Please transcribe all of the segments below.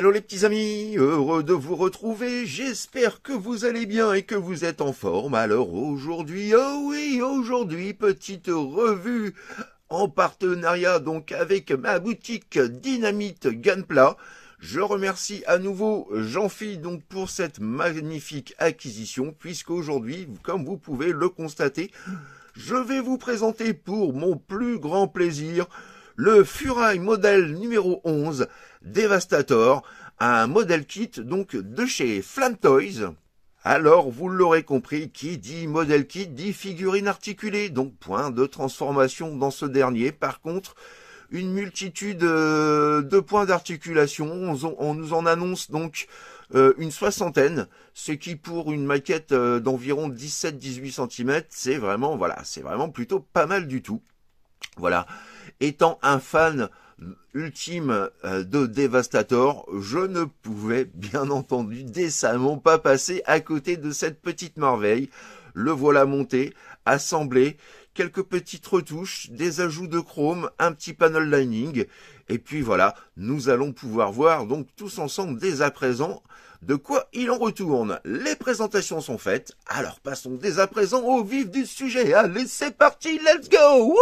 Hello les petits amis, heureux de vous retrouver, j'espère que vous allez bien et que vous êtes en forme. Alors aujourd'hui, oh oui, aujourd'hui, petite revue en partenariat donc avec ma boutique Dynamite Gunpla. Je remercie à nouveau Jean-Phi donc pour cette magnifique acquisition puisqu'aujourd'hui, comme vous pouvez le constater, je vais vous présenter pour mon plus grand plaisir le Furail modèle numéro 11 Devastator un model kit donc de chez Flamtoys Toys. Alors, vous l'aurez compris, qui dit model kit dit figurine articulée, donc point de transformation dans ce dernier. Par contre, une multitude euh, de points d'articulation, on, nous en annonce donc euh, une soixantaine, ce qui pour une maquette euh, d'environ 17-18 cm, c'est vraiment, voilà, c'est vraiment plutôt pas mal du tout. Voilà. Étant un fan ultime euh, de Devastator, je ne pouvais bien entendu décemment pas passer à côté de cette petite merveille. Le voilà monté, assemblé, quelques petites retouches, des ajouts de chrome, un petit panel lining, et puis voilà, nous allons pouvoir voir donc tous ensemble dès à présent de quoi il en retourne. Les présentations sont faites, alors passons dès à présent au vif du sujet. Allez, c'est parti, let's go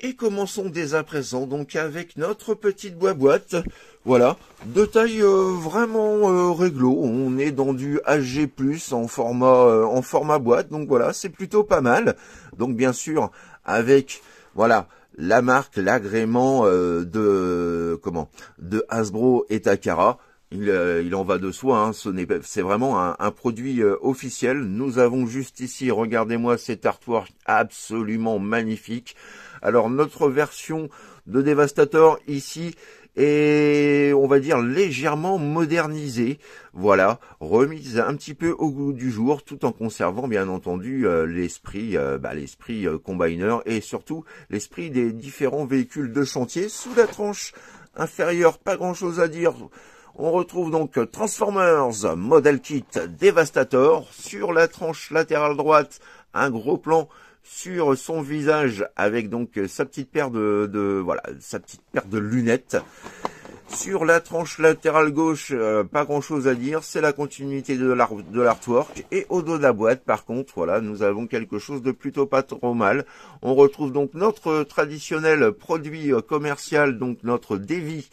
Et commençons dès à présent donc avec notre petite boîte. Voilà, de taille euh, vraiment euh, réglo. On est dans du HG+ en format euh, en format boîte. Donc voilà, c'est plutôt pas mal. Donc bien sûr avec voilà la marque, l'agrément de comment de Hasbro et Takara euh, il, en va de soi, hein. ce n'est, c'est vraiment un, produit euh, officiel. Nous avons juste ici, regardez-moi cet artwork absolument magnifique. Alors notre version de Devastator ici est, on va dire, légèrement modernisée. Voilà, remise un petit peu au goût du jour, tout en conservant bien entendu euh, l'esprit, bah, l'esprit combiner et surtout l'esprit des différents véhicules de chantier sous la tranche inférieure. Pas grand-chose à dire. On retrouve donc Transformers Model Kit Devastator sur la tranche latérale droite, un gros plan sur son visage avec donc sa petite paire de, voilà sa petite paire de lunettes. Sur la tranche latérale gauche, euh, pas grand chose à dire, c'est la continuité de l'artwork. Et au dos de la boîte, par contre, voilà, nous avons quelque chose de plutôt pas trop mal. On retrouve donc notre traditionnel produit commercial, donc notre Devi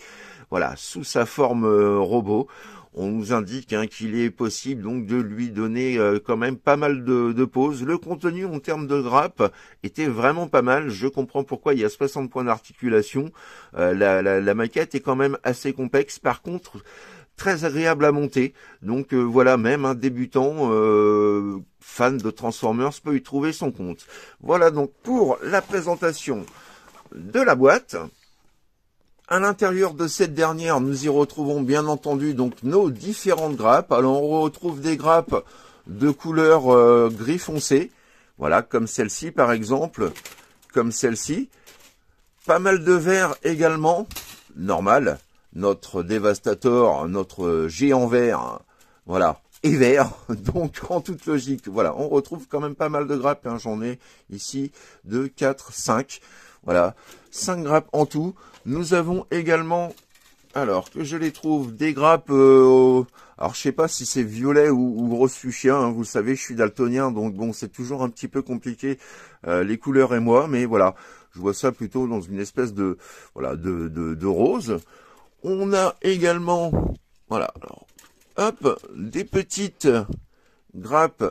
voilà, sous sa forme euh, robot on nous indique hein, qu'il est possible donc de lui donner euh, quand même pas mal de, de pauses. Le contenu en termes de grappe était vraiment pas mal. Je comprends pourquoi il y a 60 points d'articulation. Euh, la, maquette est quand même assez complexe. Par contre, très agréable à monter. Donc voilà, même un débutant fan de Transformers peut y trouver son compte. Voilà donc pour la présentation de la boîte. À l'intérieur de cette dernière, nous y retrouvons bien entendu donc nos différentes grappes. Alors on retrouve des grappes de couleur euh, gris foncé, voilà, comme celle-ci par exemple, comme celle-ci. Pas mal de verre également, normal. Notre dévastateur, notre géant vert, voilà, et vert. Donc, en toute logique, voilà, on retrouve quand même pas mal de grappes. Hein. J'en ai ici 2, 4, 5. Voilà, cinq grappes en tout. Nous avons également, alors que je les trouve, des grappes, euh, alors je sais pas si c'est violet ou, ou gros fuchsia, hein, vous le savez, je suis daltonien, donc bon, c'est toujours un petit peu compliqué, euh, les couleurs et moi, mais voilà, je vois ça plutôt dans une espèce de, voilà, de, de, de rose. On a également, voilà, alors, hop, des petites grappes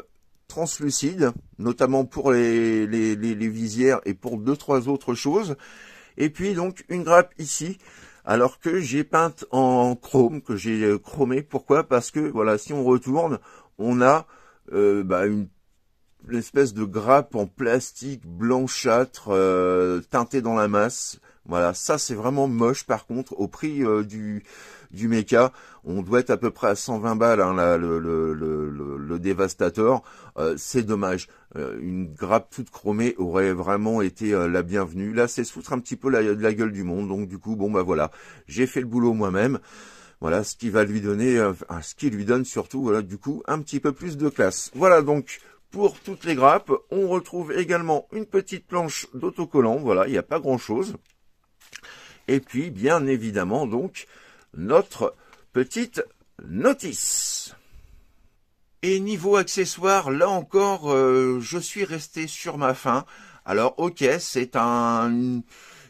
translucide, notamment pour les, les, visières et pour deux trois autres choses. Et puis donc une grappe ici, alors que j'ai peinte en chrome, que j'ai euh, chromé. Pourquoi Parce que voilà, si on retourne, on a euh, bah, une, espèce de grappe en plastique blanchâtre euh, teintée dans la masse. Voilà, ça c'est vraiment moche par contre au prix du du méca, on doit être à peu près à 120 balles hein, le, dévastateur. Euh, c'est dommage. Euh, une grappe toute chromée aurait vraiment été euh, la bienvenue. Là, c'est se foutre un petit peu la, la gueule du monde. Donc du coup, bon bah voilà, j'ai fait le boulot moi-même voilà ce qui va lui donner ce qui lui donne surtout voilà du coup un petit peu plus de classe voilà donc pour toutes les grappes on retrouve également une petite planche d'autocollant voilà il n'y a pas grand chose et puis bien évidemment donc notre petite notice et niveau accessoires, là encore, euh, je suis resté sur ma faim. Alors ok, c'est un,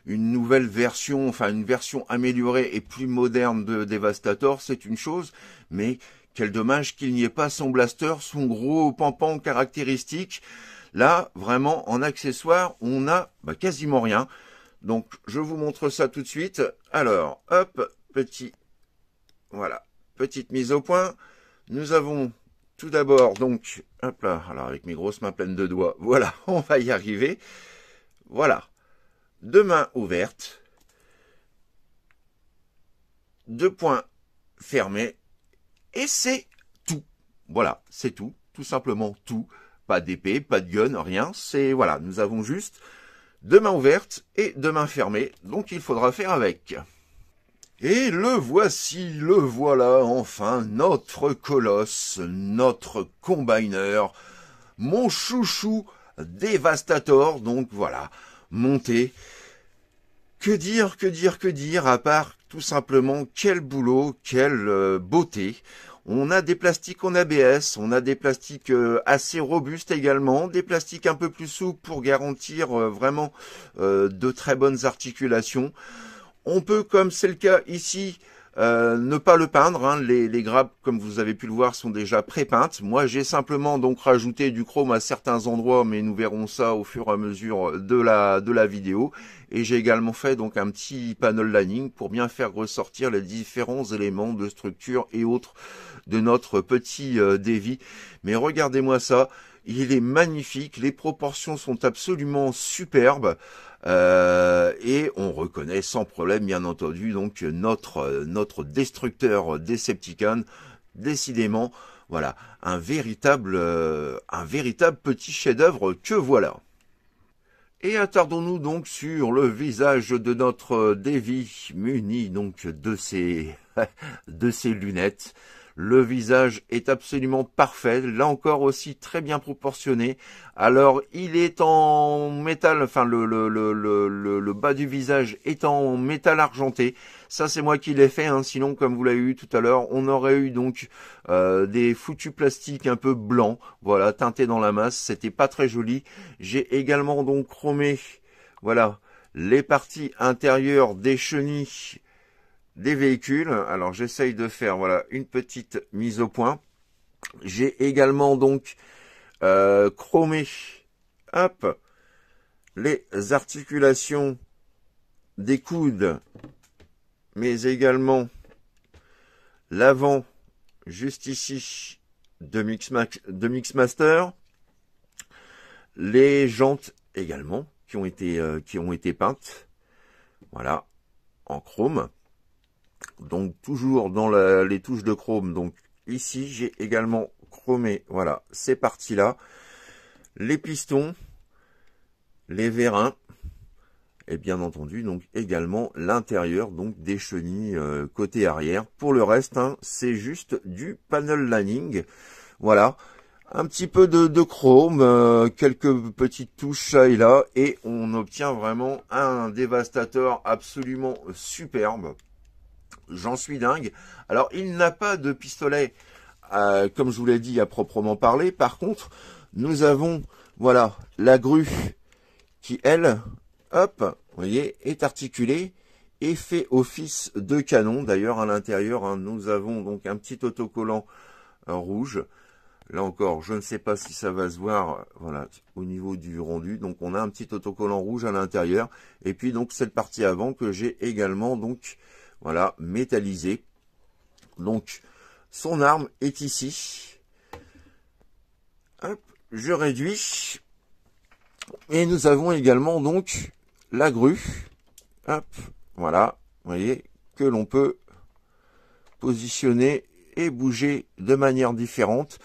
une, nouvelle version, enfin une version améliorée et plus moderne de Devastator, c'est une chose, mais quel dommage qu'il n'y ait pas son blaster, son gros pampan caractéristique. Là, vraiment, en accessoire, on a bah, quasiment rien. Donc, je vous montre ça tout de suite. Alors, hop, petit, voilà, petite mise au point. Nous avons tout d'abord, donc, hop là, alors avec mes grosses mains pleines de doigts, voilà, on va y arriver. Voilà, deux mains ouvertes, deux points fermés, et c'est tout. Voilà, c'est tout, tout simplement tout. Pas d'épée, pas de gun, rien, c'est, voilà, nous avons juste deux mains ouvertes et deux mains fermées, donc il faudra faire avec. Et le voici, le voilà enfin, notre colosse, notre combiner, mon chouchou dévastator, donc voilà, monté. Que dire, que dire, que dire, à part tout simplement quel boulot, quelle euh, beauté. On a des plastiques en ABS, on a des plastiques euh, assez robustes également, des plastiques un peu plus souples pour garantir euh, vraiment de très bonnes articulations. On peut, comme c'est le cas ici, euh, ne pas le peindre. Hein. Les, grappes, comme vous avez pu le voir, sont déjà pré-peintes. Moi, j'ai simplement donc rajouté du chrome à certains endroits, mais nous verrons ça au fur et à mesure de la, de la vidéo. Et j'ai également fait donc un petit panel lining pour bien faire ressortir les différents éléments de structure et autres de notre petit euh, dévi. Mais regardez-moi ça, il est magnifique, les proportions sont absolument superbes. Euh, et on reconnaît sans problème, bien entendu, donc notre notre destructeur Decepticon, décidément, voilà, un véritable euh, un véritable petit chef-d'œuvre que voilà. Et attardons-nous donc sur le visage de notre Davy, muni donc de ses de ses lunettes. Le visage est absolument parfait, là encore aussi très bien proportionné. Alors il est en métal, enfin le, le, le, le, le bas du visage est en métal argenté. Ça c'est moi qui l'ai fait, hein. sinon comme vous l'avez eu tout à l'heure, on aurait eu donc euh, des foutus plastiques un peu blancs, voilà, teintés dans la masse, c'était pas très joli. J'ai également donc chromé, voilà, les parties intérieures des chenilles des véhicules. Alors j'essaye de faire voilà une petite mise au point. J'ai également donc euh, chromé hop, les articulations des coudes, mais également l'avant juste ici de, de Mixmaster, les jantes également qui ont été, euh, qui ont été peintes, voilà, en chrome donc toujours dans les touches de chrome. Donc ici, j'ai également chromé, voilà, ces parties-là. Les pistons, les vérins, et bien entendu donc également l'intérieur donc des chenilles euh, côté arrière. Pour le reste, hein, c'est juste du panel lining. Voilà, un petit peu de, chrome, euh, quelques petites touches ça et là, et on obtient vraiment un dévastateur absolument superbe j'en suis dingue. Alors il n'a pas de pistolet, euh, comme je vous l'ai dit, à proprement parler. Par contre, nous avons, voilà, la grue qui, elle, hop, vous voyez, est articulée et fait office de canon. D'ailleurs, à l'intérieur, hein, nous avons donc un petit autocollant euh, rouge. Là encore, je ne sais pas si ça va se voir euh, voilà, au niveau du rendu. Donc on a un petit autocollant rouge à l'intérieur. Et puis donc cette partie avant que j'ai également donc voilà, métallisé. Donc, son arme est ici. Hop, je réduis. Et nous avons également donc la grue. Hop, voilà, vous voyez, que l'on peut positionner et bouger de manière différente.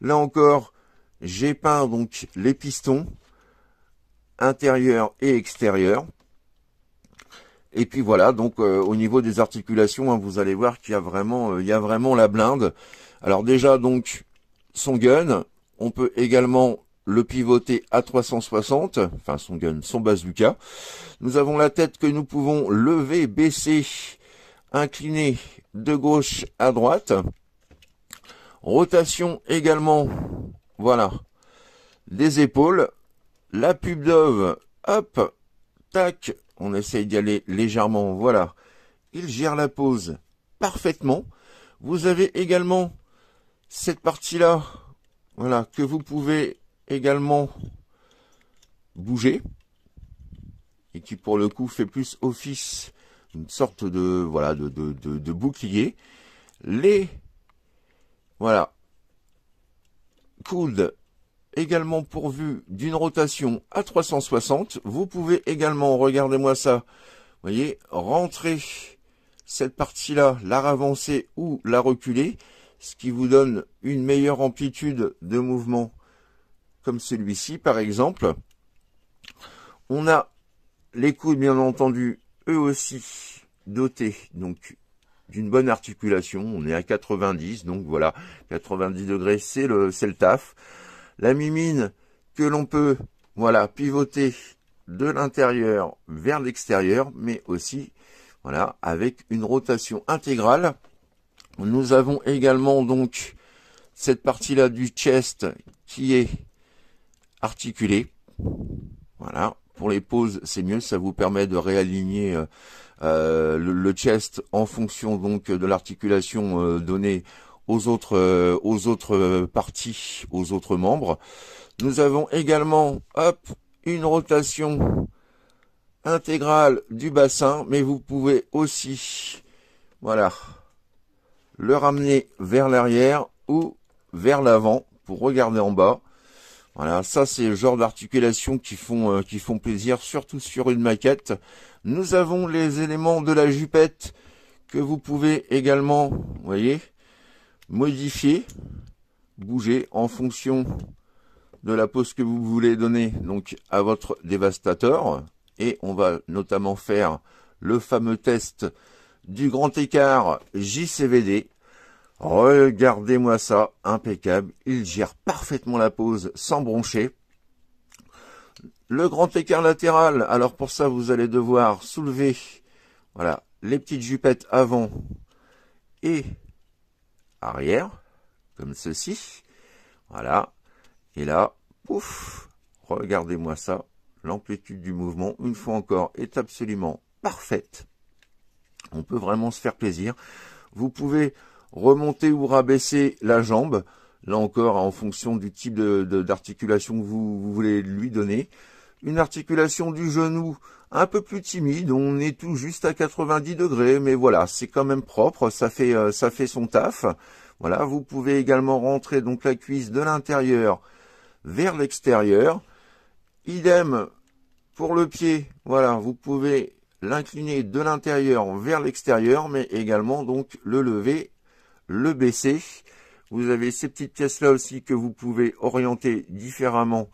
Là encore, j'ai peint donc les pistons intérieur et extérieur. Et puis voilà, donc euh, au niveau des articulations, hein, vous allez voir qu'il y a vraiment, euh, il y vraiment la blinde. Alors déjà donc son gun, on peut également le pivoter à 360, enfin son gun, son cas, Nous avons la tête que nous pouvons lever, baisser, incliner de gauche à droite. Rotation également, voilà, des épaules. La pub dove. hop, tac, on essaye d'y aller légèrement, voilà. Il gère la pose parfaitement. Vous avez également cette partie-là, voilà, que vous pouvez également bouger et qui pour le coup fait plus office une sorte de voilà de, de, bouclier. Les voilà coudes également pourvu d'une rotation à 360. Vous pouvez également, regardez-moi ça, voyez, rentrer cette partie-là, la ravancer ou la reculer, ce qui vous donne une meilleure amplitude de mouvement comme celui-ci par exemple. On a les coudes bien entendu eux aussi dotés donc d'une bonne articulation. On est à 90 donc voilà 90 degrés c'est le c'est le taf la mimine que l'on peut, voilà, pivoter de l'intérieur vers l'extérieur, mais aussi, voilà, avec une rotation intégrale. Nous avons également donc cette partie-là du chest qui est articulée. Voilà, pour les poses, c'est mieux, ça vous permet de réaligner euh, euh, le, chest en fonction donc de l'articulation euh, donnée aux autres, euh, aux autres euh, parties, aux autres membres. Nous avons également, hop, une rotation intégrale du bassin, mais vous pouvez aussi, voilà, le ramener vers l'arrière ou vers l'avant pour regarder en bas. Voilà, ça c'est le genre d'articulation qui font euh, qui font plaisir, surtout sur une maquette. Nous avons les éléments de la jupette que vous pouvez également, voyez, modifier, bouger en fonction de la pose que vous voulez donner donc à votre dévastateur. Et on va notamment faire le fameux test du grand écart JCVD. Regardez-moi ça, impeccable. Il gère parfaitement la pose sans broncher. Le grand écart latéral, alors pour ça vous allez devoir soulever voilà, les petites jupettes avant et arrière, comme ceci. Voilà. Et là, pouf, regardez-moi ça. L'amplitude du mouvement, une fois encore, est absolument parfaite. On peut vraiment se faire plaisir. Vous pouvez remonter ou rabaisser la jambe, là encore en fonction du type d'articulation que vous voulez lui donner une articulation du genou un peu plus timide, on est tout juste à 90 degrés, mais voilà, c'est quand même propre, ça fait, euh, ça fait son taf. Voilà, vous pouvez également rentrer donc la cuisse de l'intérieur vers l'extérieur. Idem pour le pied, voilà, vous pouvez l'incliner de l'intérieur vers l'extérieur, mais également donc le lever, le baisser. Vous avez ces petites pièces là aussi que vous pouvez orienter différemment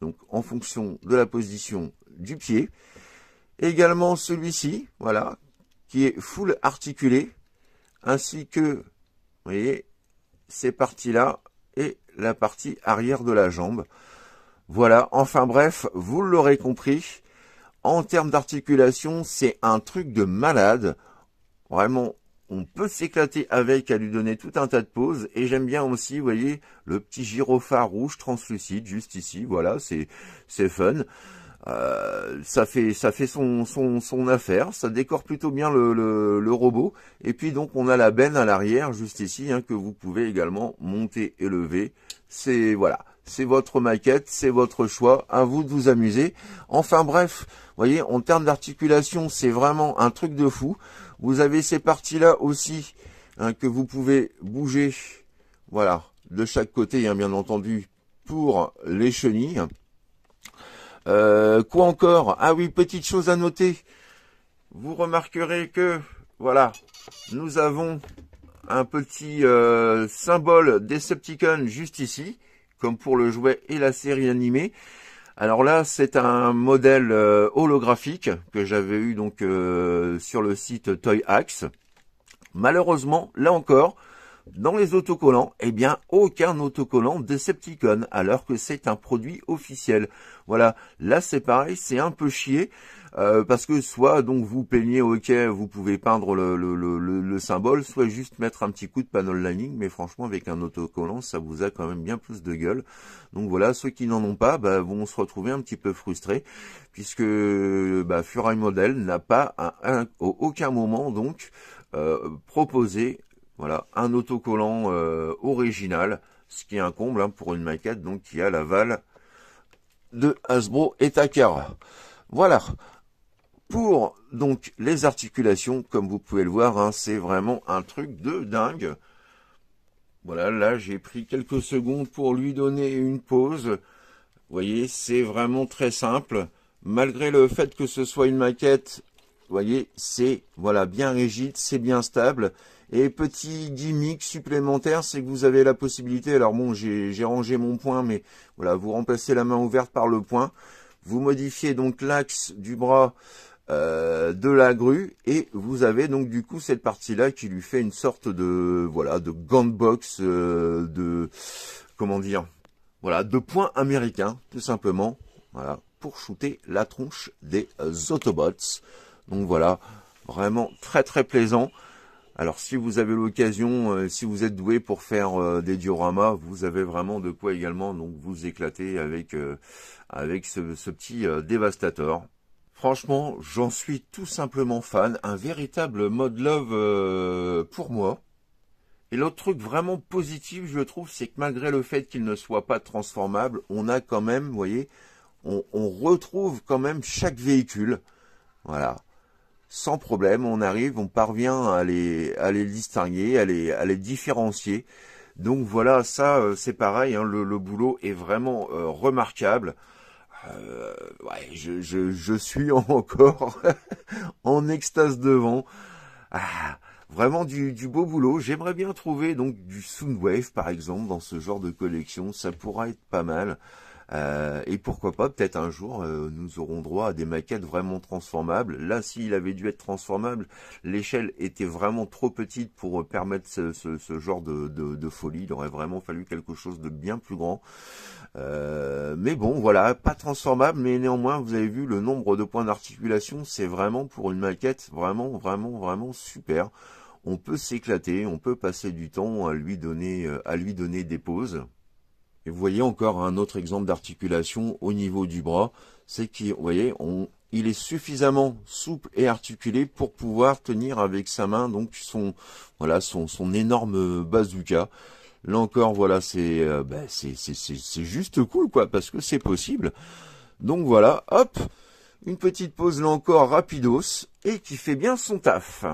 donc en fonction de la position du pied. Également celui-ci, voilà, qui est full articulé, ainsi que, vous voyez, ces parties-là et la partie arrière de la jambe. Voilà, enfin bref, vous l'aurez compris, en termes d'articulation, c'est un truc de malade. Vraiment, on peut s'éclater avec à lui donner tout un tas de poses et j'aime bien aussi vous voyez le petit gyrophare rouge translucide juste ici voilà c'est c'est fun euh, ça fait ça fait son, son, son affaire, ça décore plutôt bien le, le, robot. Et puis donc on a la benne à l'arrière juste ici hein, que vous pouvez également monter et lever. C'est voilà, c'est votre maquette, c'est votre choix, à vous de vous amuser. Enfin bref, vous voyez, en termes d'articulation, c'est vraiment un truc de fou. Vous avez ces parties-là aussi hein, que vous pouvez bouger, voilà, de chaque côté, hein, bien entendu, pour les chenilles. Euh, quoi encore Ah oui, petite chose à noter. Vous remarquerez que, voilà, nous avons un petit euh, symbole Decepticon juste ici, comme pour le jouet et la série animée. Alors là, c'est un modèle euh, holographique que j'avais eu donc euh, sur le site Toy Axe. Malheureusement, là encore, dans les autocollants, eh bien, aucun autocollant Decepticon, alors que c'est un produit officiel. Voilà, là c'est pareil, c'est un peu chié, euh, parce que soit donc vous peignez, ok, vous pouvez peindre le, symbole, soit juste mettre un petit coup de panel lining, mais franchement avec un autocollant ça vous a quand même bien plus de gueule. Donc voilà, ceux qui n'en ont pas bah, vont se retrouver un petit peu frustrés, puisque bah, Furai Model n'a pas à, aucun moment donc euh, proposé voilà, un autocollant euh, original, ce qui est un comble hein, pour une maquette donc qui a l'aval de Hasbro et Takara. Voilà. Pour donc les articulations, comme vous pouvez le voir, hein, c'est vraiment un truc de dingue. Voilà, là j'ai pris quelques secondes pour lui donner une pause. Vous voyez, c'est vraiment très simple. Malgré le fait que ce soit une maquette, vous voyez, c'est voilà bien rigide, c'est bien stable. Et petit gimmick supplémentaire, c'est que vous avez la possibilité, alors bon, j'ai rangé mon point, mais voilà, vous remplacez la main ouverte par le point. Vous modifiez donc l'axe du bras euh, de la grue et vous avez donc du coup cette partie-là qui lui fait une sorte de voilà de gant box euh, de comment dire voilà de point américain, tout simplement voilà pour shooter la tronche des Autobots. Donc voilà, vraiment très très plaisant. Alors si vous avez l'occasion, euh, si vous êtes doué pour faire euh, des dioramas, vous avez vraiment de quoi également donc vous éclater avec euh, avec ce, petit dévastateur. Franchement, j'en suis tout simplement fan, un véritable mode love pour moi. Et l'autre truc vraiment positif, je trouve, c'est que malgré le fait qu'il ne soit pas transformable, on a quand même, vous voyez, on retrouve quand même chaque véhicule. Voilà sans problème, on arrive, on parvient à les, à les distinguer, à les, à les différencier. Donc voilà, ça euh, c'est pareil, hein, le, boulot est vraiment euh, remarquable. Euh, ouais, je, je, suis encore en extase devant. Ah, vraiment du, du, beau boulot. J'aimerais bien trouver donc du Soundwave par exemple dans ce genre de collection, ça pourra être pas mal. Euh, et pourquoi pas, peut-être un jour, euh, nous aurons droit à des maquettes vraiment transformables. Là, s'il avait dû être transformable, l'échelle était vraiment trop petite pour euh, permettre ce, genre de, folie. Il aurait vraiment fallu quelque chose de bien plus grand. mais bon, voilà, pas transformable, mais néanmoins, vous avez vu, le nombre de points d'articulation, c'est vraiment pour une maquette vraiment, vraiment, vraiment super. On peut s'éclater, on peut passer du temps à lui donner, à lui donner des pauses. Et vous voyez encore un autre exemple d'articulation au niveau du bras. C'est qu'il voyez, on, il est suffisamment souple et articulé pour pouvoir tenir avec sa main donc son voilà son, énorme bazooka. Là encore voilà euh, ben, c'est c'est juste cool quoi parce que c'est possible. Donc voilà, hop, une petite pause là encore rapidos et qui fait bien son taf.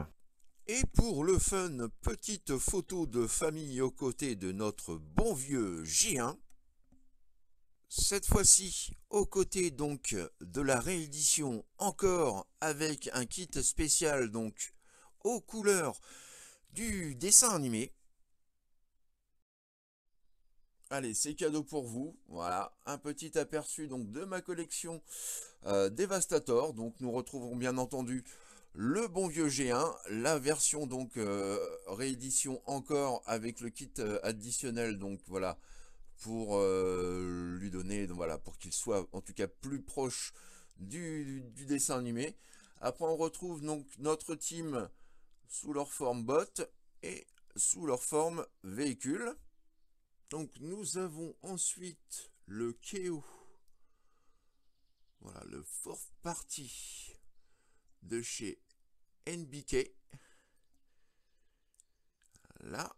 Et pour le fun, petite photo de famille aux côtés de notre bon vieux J1. Cette fois-ci, aux côtés donc de la réédition encore avec un kit spécial donc aux couleurs du dessin animé. Allez, c'est cadeau pour vous. Voilà, un petit aperçu donc de ma collection euh, Devastator. Donc nous retrouverons bien entendu le bon vieux G1, la version donc euh, réédition encore avec le kit euh, additionnel donc voilà pour euh, lui donner donc, voilà pour qu'il soit en tout cas plus proche du, dessin animé. Après on retrouve donc notre team sous leur forme bot et sous leur forme véhicule. Donc nous avons ensuite le Keo, Voilà le fourth party de chez NBK. Là.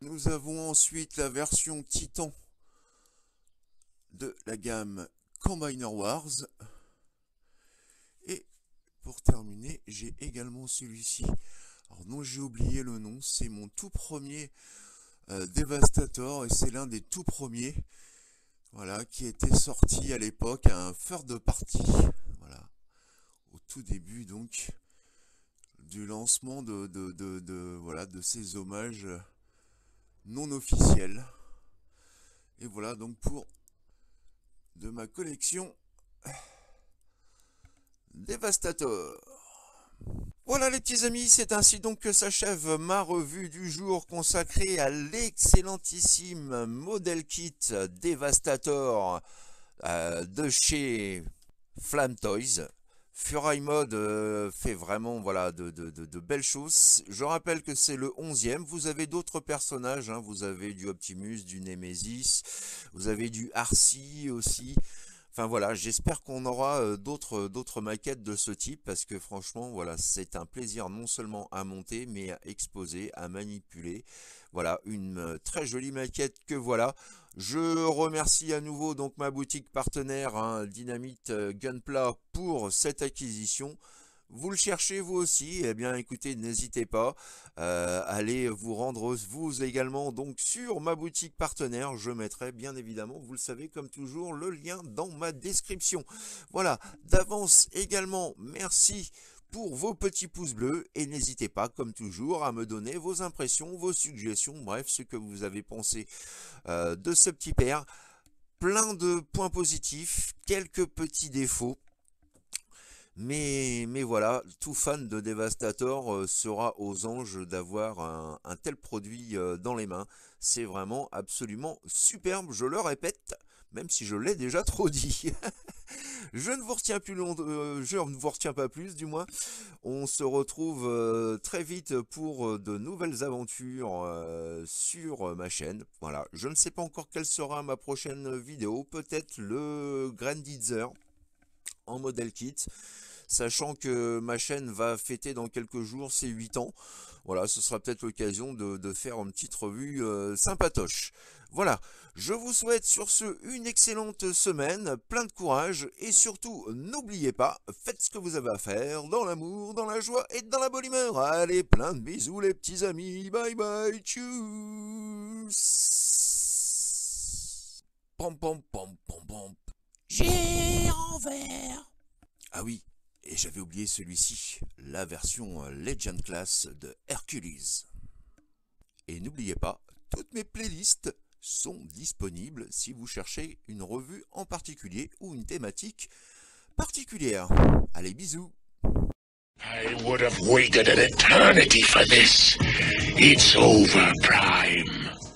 Nous avons ensuite la version Titan de la gamme Combiner Wars. Et pour terminer, j'ai également celui-ci. Alors non, j'ai oublié le nom, c'est mon tout premier euh, Devastator et c'est l'un des tout premiers voilà, qui était sorti à l'époque à un fur de partie tout début donc du lancement de, de, voilà, de ces hommages non officiels. Et voilà donc pour de ma collection Devastator Voilà les petits amis, c'est ainsi donc que s'achève ma revue du jour consacrée à l'excellentissime model kit Devastator euh, de chez Flam Toys. Furai Mode euh, fait vraiment voilà, de, de, de, belles choses. Je rappelle que c'est le 11e. Vous avez d'autres personnages. Hein. Vous avez du Optimus, du Nemesis. Vous avez du Arcee aussi voilà, j'espère qu'on aura euh, d'autres euh, d'autres maquettes de ce type parce que franchement voilà, c'est un plaisir non seulement à monter mais à exposer, à manipuler. Voilà, une euh, très jolie maquette que voilà. Je remercie à nouveau donc ma boutique partenaire hein, Dynamite Gunpla pour cette acquisition vous le cherchez vous aussi, eh bien écoutez, n'hésitez pas, euh, allez vous rendre vous également donc sur ma boutique partenaire, je mettrai bien évidemment, vous le savez comme toujours, le lien dans ma description. Voilà, d'avance également, merci pour vos petits pouces bleus et n'hésitez pas comme toujours à me donner vos impressions, vos suggestions, bref ce que vous avez pensé euh, de ce petit père. Plein de points positifs, quelques petits défauts, mais, voilà, tout fan de Devastator euh, sera aux anges d'avoir un, tel produit euh, dans les mains. C'est vraiment absolument superbe, je le répète, même si je l'ai déjà trop dit. je ne vous retiens plus long, euh, je ne vous retiens pas plus du moins. On se retrouve très vite pour de nouvelles aventures sur ma chaîne. Voilà, je ne sais pas encore quelle sera ma prochaine vidéo, peut-être le Grand Grandizer en modèle kit sachant que ma chaîne va fêter dans quelques jours ses 8 ans. Voilà, ce sera peut-être l'occasion de, faire une petite revue euh, sympatoche. Voilà, je vous souhaite sur ce une excellente semaine, plein de courage et surtout n'oubliez pas, faites ce que vous avez à faire dans l'amour, dans la joie et dans la bonne humeur. Allez, plein de bisous les petits amis, bye bye, tchuss Pom pom pom pom pom. J'ai envers. Ah oui, et j'avais oublié celui-ci, la version euh, Legend Class de Hercules. Et n'oubliez pas, toutes mes playlists sont disponibles si vous cherchez une revue en particulier ou une thématique particulière. Allez, bisous I would have waited an eternity for this. It's over, Prime.